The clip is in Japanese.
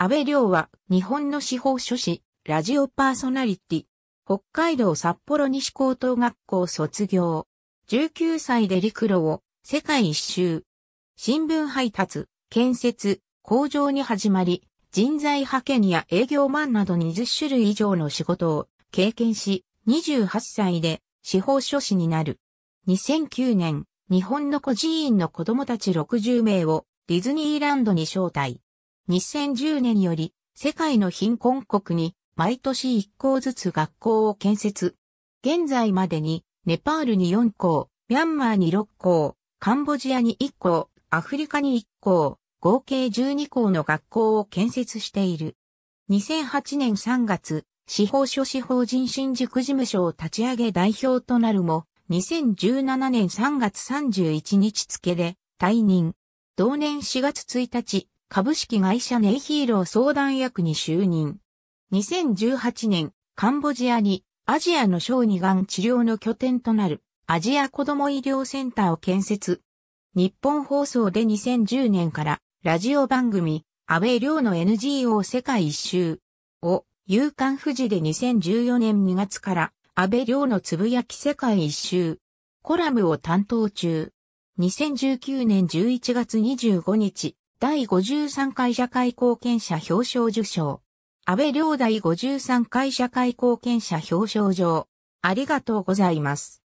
安倍亮は日本の司法書士、ラジオパーソナリティ。北海道札幌西高等学校卒業。19歳で陸路を世界一周。新聞配達、建設、工場に始まり、人材派遣や営業マンなど20種類以上の仕事を経験し、28歳で司法書士になる。2009年、日本の孤児院の子供たち60名をディズニーランドに招待。2010年より世界の貧困国に毎年1校ずつ学校を建設。現在までにネパールに4校、ミャンマーに6校、カンボジアに1校、アフリカに1校、合計12校の学校を建設している。2008年3月、司法書士法人新宿事務所を立ち上げ代表となるも、2017年3月31日付で退任。同年4月1日、株式会社ネイヒーロー相談役に就任。2018年、カンボジアにアジアの小児がん治療の拠点となるアジア子ども医療センターを建設。日本放送で2010年からラジオ番組安倍亮の NGO 世界一周を夕刊富士で2014年2月から安倍亮のつぶやき世界一周コラムを担当中。2019年11月25日、第53回社会貢献者表彰受賞。安倍良第53回社会貢献者表彰状。ありがとうございます。